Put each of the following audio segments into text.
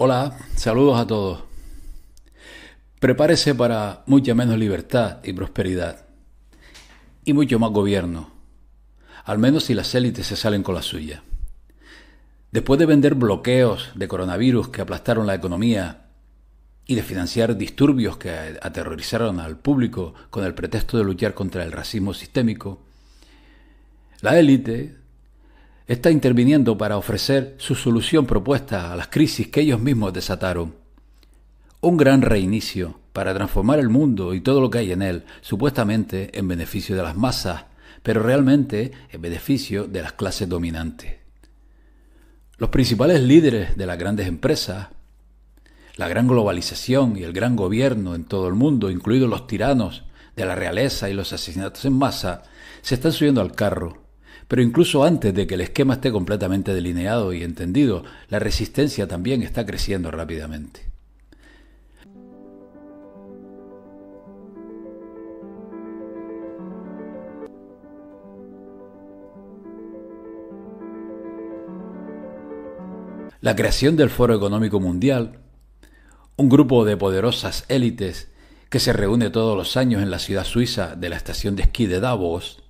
Hola, saludos a todos. Prepárese para mucha menos libertad y prosperidad y mucho más gobierno, al menos si las élites se salen con la suya. Después de vender bloqueos de coronavirus que aplastaron la economía y de financiar disturbios que aterrorizaron al público con el pretexto de luchar contra el racismo sistémico, la élite está interviniendo para ofrecer su solución propuesta a las crisis que ellos mismos desataron. Un gran reinicio para transformar el mundo y todo lo que hay en él, supuestamente en beneficio de las masas, pero realmente en beneficio de las clases dominantes. Los principales líderes de las grandes empresas, la gran globalización y el gran gobierno en todo el mundo, incluidos los tiranos de la realeza y los asesinatos en masa, se están subiendo al carro pero incluso antes de que el esquema esté completamente delineado y entendido, la resistencia también está creciendo rápidamente. La creación del Foro Económico Mundial, un grupo de poderosas élites que se reúne todos los años en la ciudad suiza de la estación de esquí de Davos,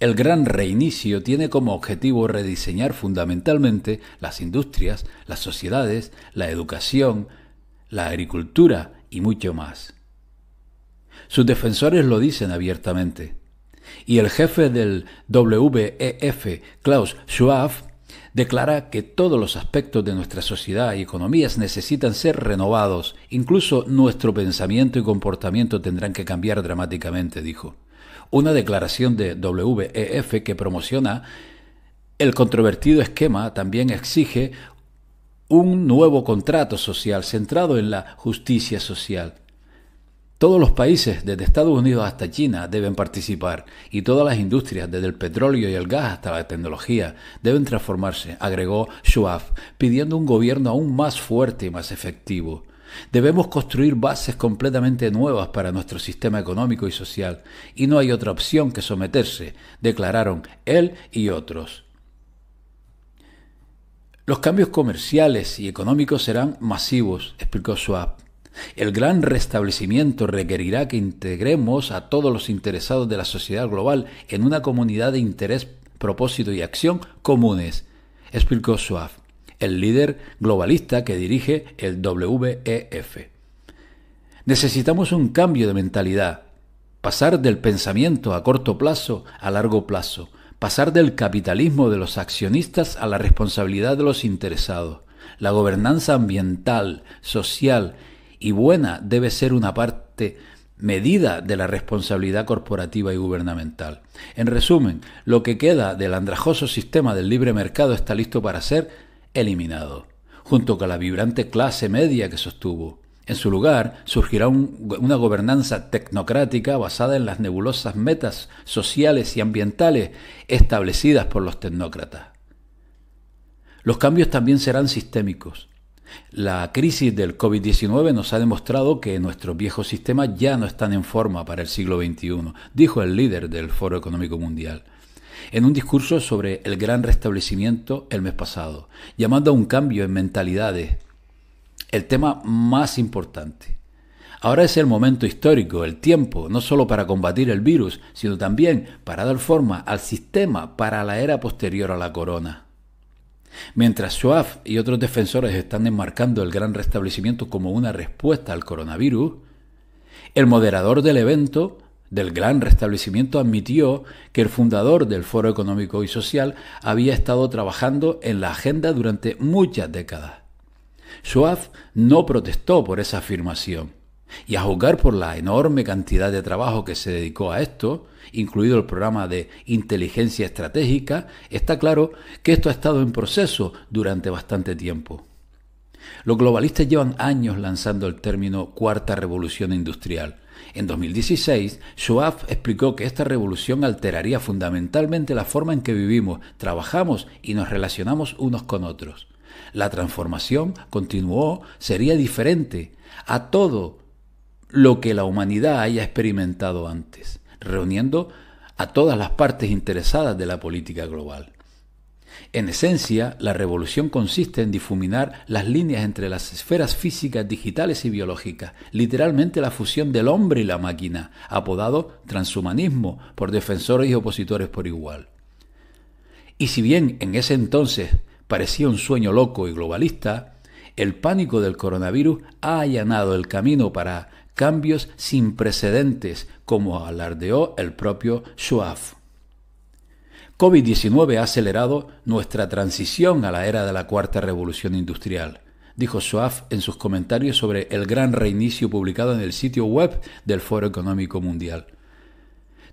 el gran reinicio tiene como objetivo rediseñar fundamentalmente las industrias, las sociedades, la educación, la agricultura y mucho más. Sus defensores lo dicen abiertamente. Y el jefe del WEF, Klaus Schwab, declara que todos los aspectos de nuestra sociedad y economías necesitan ser renovados. Incluso nuestro pensamiento y comportamiento tendrán que cambiar dramáticamente, dijo una declaración de WEF que promociona el controvertido esquema también exige un nuevo contrato social centrado en la justicia social. Todos los países, desde Estados Unidos hasta China, deben participar y todas las industrias, desde el petróleo y el gas hasta la tecnología, deben transformarse, agregó Schwab, pidiendo un gobierno aún más fuerte y más efectivo. Debemos construir bases completamente nuevas para nuestro sistema económico y social, y no hay otra opción que someterse, declararon él y otros. Los cambios comerciales y económicos serán masivos, explicó Schwab. El gran restablecimiento requerirá que integremos a todos los interesados de la sociedad global en una comunidad de interés, propósito y acción comunes, explicó Schwab el líder globalista que dirige el WEF. Necesitamos un cambio de mentalidad, pasar del pensamiento a corto plazo a largo plazo, pasar del capitalismo de los accionistas a la responsabilidad de los interesados. La gobernanza ambiental, social y buena debe ser una parte medida de la responsabilidad corporativa y gubernamental. En resumen, lo que queda del andrajoso sistema del libre mercado está listo para ser eliminado, junto con la vibrante clase media que sostuvo. En su lugar surgirá una gobernanza tecnocrática basada en las nebulosas metas sociales y ambientales establecidas por los tecnócratas. Los cambios también serán sistémicos. La crisis del COVID-19 nos ha demostrado que nuestros viejos sistemas ya no están en forma para el siglo XXI, dijo el líder del Foro Económico Mundial en un discurso sobre el gran restablecimiento el mes pasado, llamando a un cambio en mentalidades, el tema más importante. Ahora es el momento histórico, el tiempo, no solo para combatir el virus, sino también para dar forma al sistema para la era posterior a la corona. Mientras Schwab y otros defensores están enmarcando el gran restablecimiento como una respuesta al coronavirus, el moderador del evento del gran restablecimiento admitió que el fundador del Foro Económico y Social había estado trabajando en la agenda durante muchas décadas. Schwab no protestó por esa afirmación, y a juzgar por la enorme cantidad de trabajo que se dedicó a esto, incluido el programa de inteligencia estratégica, está claro que esto ha estado en proceso durante bastante tiempo. Los globalistas llevan años lanzando el término cuarta revolución industrial, en 2016, Schwab explicó que esta revolución alteraría fundamentalmente la forma en que vivimos, trabajamos y nos relacionamos unos con otros. La transformación, continuó, sería diferente a todo lo que la humanidad haya experimentado antes, reuniendo a todas las partes interesadas de la política global. En esencia, la revolución consiste en difuminar las líneas entre las esferas físicas, digitales y biológicas, literalmente la fusión del hombre y la máquina, apodado transhumanismo por defensores y opositores por igual. Y si bien en ese entonces parecía un sueño loco y globalista, el pánico del coronavirus ha allanado el camino para cambios sin precedentes, como alardeó el propio Schwab. COVID-19 ha acelerado nuestra transición a la era de la cuarta revolución industrial, dijo Schwab en sus comentarios sobre el gran reinicio publicado en el sitio web del Foro Económico Mundial.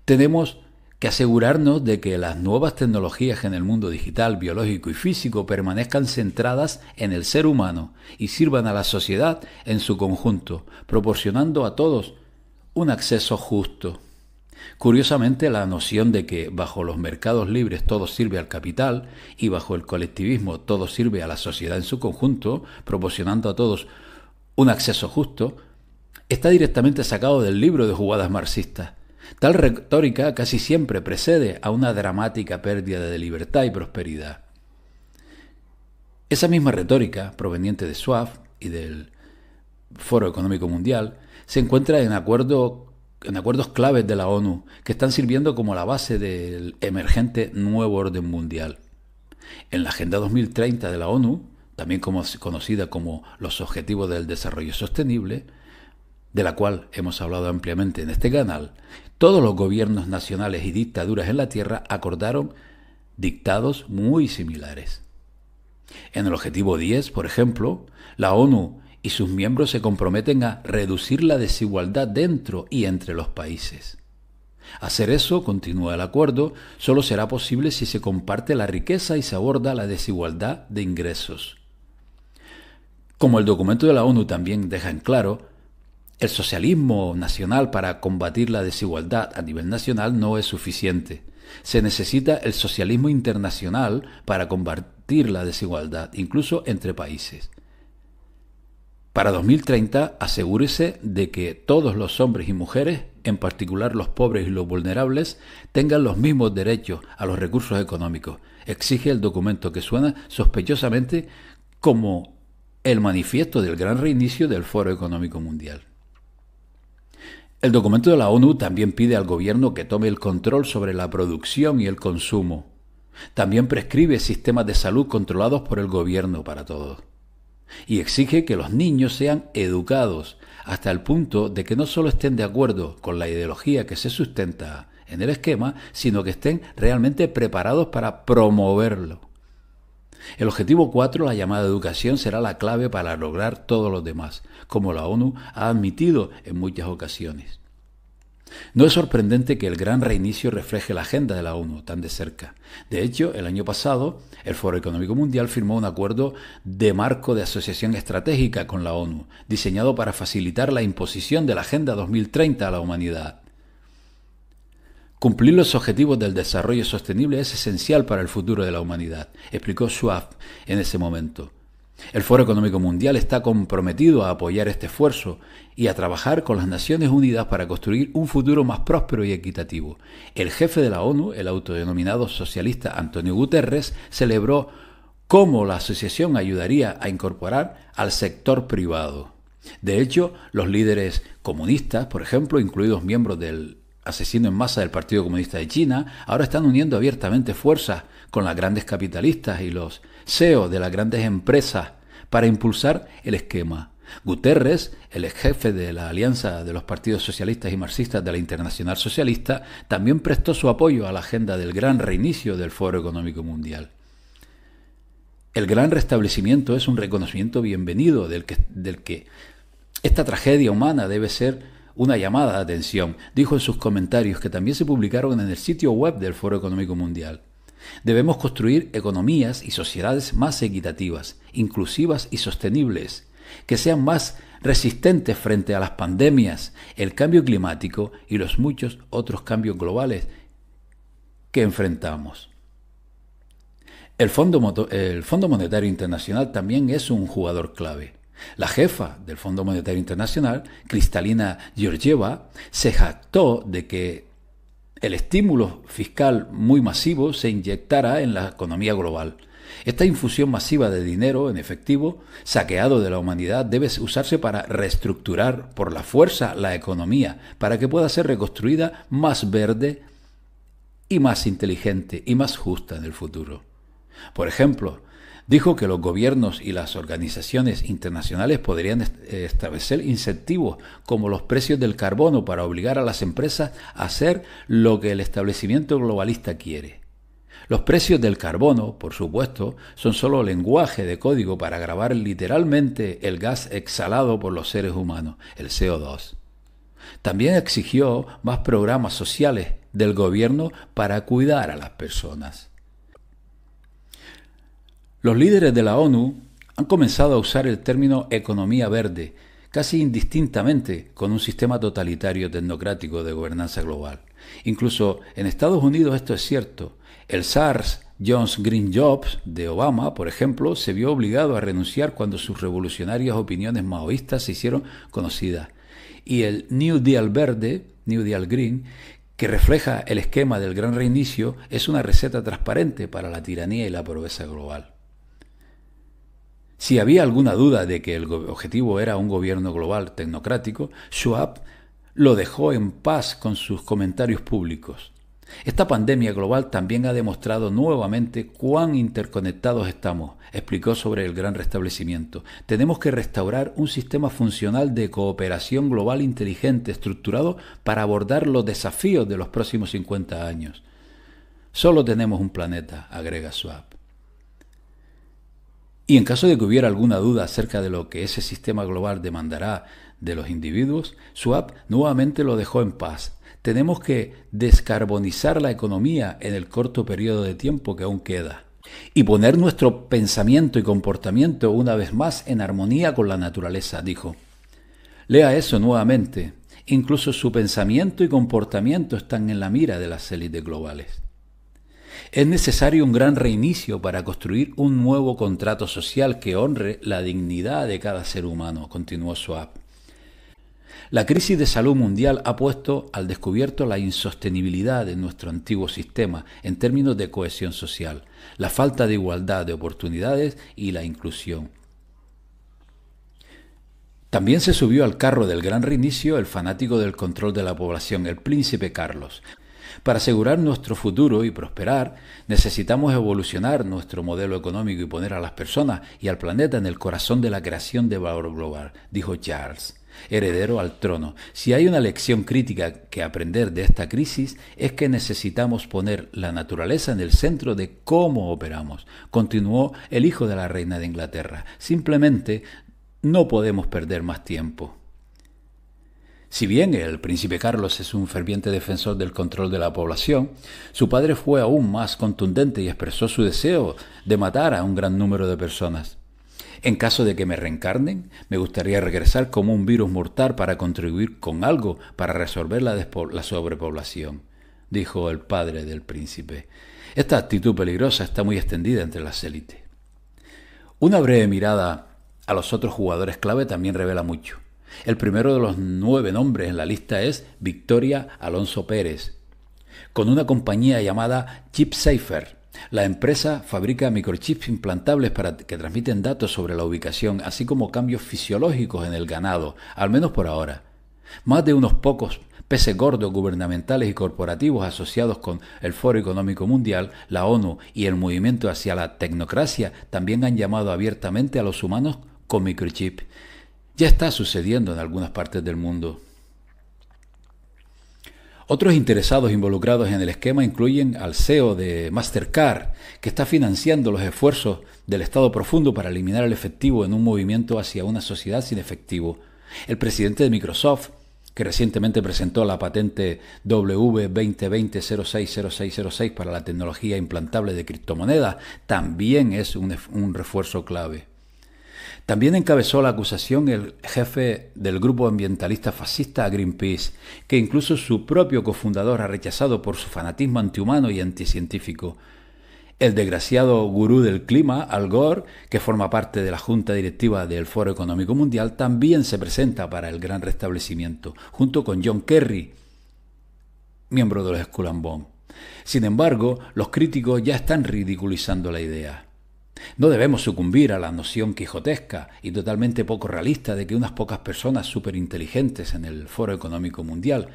Tenemos que asegurarnos de que las nuevas tecnologías en el mundo digital, biológico y físico permanezcan centradas en el ser humano y sirvan a la sociedad en su conjunto, proporcionando a todos un acceso justo. Curiosamente, la noción de que bajo los mercados libres todo sirve al capital y bajo el colectivismo todo sirve a la sociedad en su conjunto, proporcionando a todos un acceso justo, está directamente sacado del libro de jugadas marxistas. Tal retórica casi siempre precede a una dramática pérdida de libertad y prosperidad. Esa misma retórica, proveniente de Schwab y del Foro Económico Mundial, se encuentra en acuerdo en acuerdos claves de la ONU que están sirviendo como la base del emergente nuevo orden mundial. En la Agenda 2030 de la ONU, también conocida como los Objetivos del Desarrollo Sostenible, de la cual hemos hablado ampliamente en este canal, todos los gobiernos nacionales y dictaduras en la Tierra acordaron dictados muy similares. En el objetivo 10, por ejemplo, la ONU y sus miembros se comprometen a reducir la desigualdad dentro y entre los países. Hacer eso, continúa el acuerdo, solo será posible si se comparte la riqueza y se aborda la desigualdad de ingresos. Como el documento de la ONU también deja en claro, el socialismo nacional para combatir la desigualdad a nivel nacional no es suficiente. Se necesita el socialismo internacional para combatir la desigualdad, incluso entre países. Para 2030, asegúrese de que todos los hombres y mujeres, en particular los pobres y los vulnerables, tengan los mismos derechos a los recursos económicos. Exige el documento que suena sospechosamente como el manifiesto del gran reinicio del Foro Económico Mundial. El documento de la ONU también pide al gobierno que tome el control sobre la producción y el consumo. También prescribe sistemas de salud controlados por el gobierno para todos y exige que los niños sean educados hasta el punto de que no solo estén de acuerdo con la ideología que se sustenta en el esquema, sino que estén realmente preparados para promoverlo. El objetivo 4, la llamada educación, será la clave para lograr todos los demás, como la ONU ha admitido en muchas ocasiones. No es sorprendente que el gran reinicio refleje la agenda de la ONU tan de cerca. De hecho, el año pasado, el Foro Económico Mundial firmó un acuerdo de marco de asociación estratégica con la ONU, diseñado para facilitar la imposición de la Agenda 2030 a la humanidad. Cumplir los objetivos del desarrollo sostenible es esencial para el futuro de la humanidad, explicó Schwab en ese momento. El Foro Económico Mundial está comprometido a apoyar este esfuerzo y a trabajar con las Naciones Unidas para construir un futuro más próspero y equitativo. El jefe de la ONU, el autodenominado socialista Antonio Guterres, celebró cómo la asociación ayudaría a incorporar al sector privado. De hecho, los líderes comunistas, por ejemplo, incluidos miembros del asesino en masa del Partido Comunista de China, ahora están uniendo abiertamente fuerzas con las grandes capitalistas y los CEO de las grandes empresas para impulsar el esquema. Guterres, el ex jefe de la Alianza de los Partidos Socialistas y Marxistas de la Internacional Socialista, también prestó su apoyo a la agenda del gran reinicio del Foro Económico Mundial. El gran restablecimiento es un reconocimiento bienvenido del que esta tragedia humana debe ser una llamada de atención. Dijo en sus comentarios que también se publicaron en el sitio web del Foro Económico Mundial. Debemos construir economías y sociedades más equitativas, inclusivas y sostenibles, que sean más resistentes frente a las pandemias, el cambio climático y los muchos otros cambios globales que enfrentamos. El Fondo, el Fondo Monetario Internacional también es un jugador clave. La jefa del Fondo Monetario Internacional, Cristalina Georgieva, se jactó de que el estímulo fiscal muy masivo se inyectara en la economía global. Esta infusión masiva de dinero en efectivo, saqueado de la humanidad, debe usarse para reestructurar por la fuerza la economía, para que pueda ser reconstruida más verde y más inteligente y más justa en el futuro. Por ejemplo, Dijo que los gobiernos y las organizaciones internacionales podrían eh, establecer incentivos como los precios del carbono para obligar a las empresas a hacer lo que el establecimiento globalista quiere. Los precios del carbono, por supuesto, son solo lenguaje de código para grabar literalmente el gas exhalado por los seres humanos, el CO2. También exigió más programas sociales del gobierno para cuidar a las personas. Los líderes de la ONU han comenzado a usar el término economía verde, casi indistintamente con un sistema totalitario tecnocrático de gobernanza global. Incluso en Estados Unidos esto es cierto. El SARS Jones Green Jobs de Obama, por ejemplo, se vio obligado a renunciar cuando sus revolucionarias opiniones maoístas se hicieron conocidas. Y el New Deal verde, New Deal Green, que refleja el esquema del gran reinicio, es una receta transparente para la tiranía y la pobreza global. Si había alguna duda de que el objetivo era un gobierno global tecnocrático, Schwab lo dejó en paz con sus comentarios públicos. Esta pandemia global también ha demostrado nuevamente cuán interconectados estamos, explicó sobre el gran restablecimiento. Tenemos que restaurar un sistema funcional de cooperación global inteligente estructurado para abordar los desafíos de los próximos 50 años. Solo tenemos un planeta, agrega Schwab. Y en caso de que hubiera alguna duda acerca de lo que ese sistema global demandará de los individuos, Schwab nuevamente lo dejó en paz. Tenemos que descarbonizar la economía en el corto periodo de tiempo que aún queda y poner nuestro pensamiento y comportamiento una vez más en armonía con la naturaleza, dijo. Lea eso nuevamente. Incluso su pensamiento y comportamiento están en la mira de las élites globales. Es necesario un gran reinicio para construir un nuevo contrato social que honre la dignidad de cada ser humano, continuó Schwab. La crisis de salud mundial ha puesto al descubierto la insostenibilidad de nuestro antiguo sistema en términos de cohesión social, la falta de igualdad de oportunidades y la inclusión. También se subió al carro del gran reinicio el fanático del control de la población, el príncipe Carlos, para asegurar nuestro futuro y prosperar, necesitamos evolucionar nuestro modelo económico y poner a las personas y al planeta en el corazón de la creación de valor global, dijo Charles, heredero al trono. Si hay una lección crítica que aprender de esta crisis es que necesitamos poner la naturaleza en el centro de cómo operamos, continuó el hijo de la reina de Inglaterra. Simplemente no podemos perder más tiempo. Si bien el príncipe Carlos es un ferviente defensor del control de la población, su padre fue aún más contundente y expresó su deseo de matar a un gran número de personas. En caso de que me reencarnen, me gustaría regresar como un virus mortal para contribuir con algo para resolver la, sobrepoblación, dijo el padre del príncipe. Esta actitud peligrosa está muy extendida entre las élites. Una breve mirada a los otros jugadores clave también revela mucho. El primero de los nueve nombres en la lista es Victoria Alonso Pérez, con una compañía llamada ChipSafer. La empresa fabrica microchips implantables para que transmiten datos sobre la ubicación, así como cambios fisiológicos en el ganado, al menos por ahora. Más de unos pocos peces gordos gubernamentales y corporativos asociados con el Foro Económico Mundial, la ONU y el movimiento hacia la tecnocracia también han llamado abiertamente a los humanos con microchip ya está sucediendo en algunas partes del mundo. Otros interesados involucrados en el esquema incluyen al CEO de Mastercard, que está financiando los esfuerzos del Estado profundo para eliminar el efectivo en un movimiento hacia una sociedad sin efectivo, el presidente de Microsoft, que recientemente presentó la patente W2020-060606 para la tecnología implantable de criptomonedas, también es un refuerzo clave. También encabezó la acusación el jefe del grupo ambientalista fascista Greenpeace, que incluso su propio cofundador ha rechazado por su fanatismo antihumano y anticientífico. El desgraciado gurú del clima, Al Gore, que forma parte de la junta directiva del Foro Económico Mundial, también se presenta para el gran restablecimiento, junto con John Kerry, miembro de los Skull Sin embargo, los críticos ya están ridiculizando la idea. No debemos sucumbir a la noción quijotesca y totalmente poco realista de que unas pocas personas superinteligentes en el Foro Económico Mundial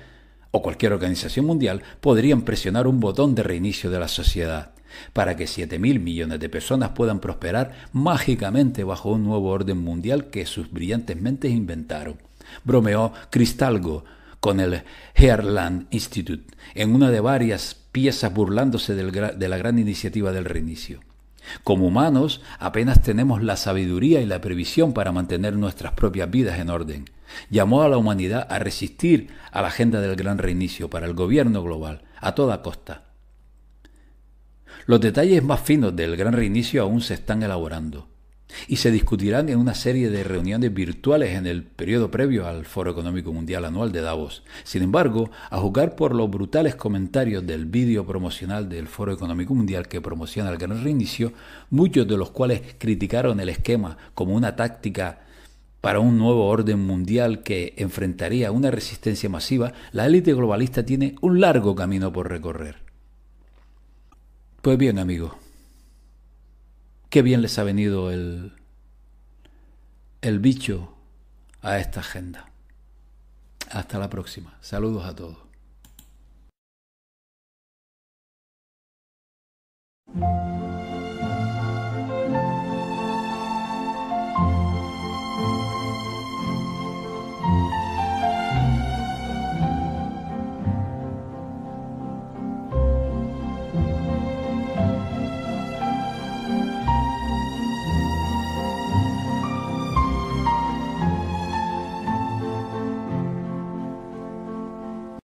o cualquier organización mundial podrían presionar un botón de reinicio de la sociedad para que 7.000 millones de personas puedan prosperar mágicamente bajo un nuevo orden mundial que sus brillantes mentes inventaron. Bromeó Cristalgo con el Herland Institute en una de varias piezas burlándose de la gran iniciativa del reinicio. Como humanos, apenas tenemos la sabiduría y la previsión para mantener nuestras propias vidas en orden. Llamó a la humanidad a resistir a la agenda del gran reinicio para el gobierno global, a toda costa. Los detalles más finos del gran reinicio aún se están elaborando y se discutirán en una serie de reuniones virtuales en el periodo previo al Foro Económico Mundial Anual de Davos. Sin embargo, a juzgar por los brutales comentarios del vídeo promocional del Foro Económico Mundial que promociona el gran reinicio, muchos de los cuales criticaron el esquema como una táctica para un nuevo orden mundial que enfrentaría una resistencia masiva, la élite globalista tiene un largo camino por recorrer. Pues bien, amigo. Qué bien les ha venido el, el bicho a esta agenda. Hasta la próxima. Saludos a todos.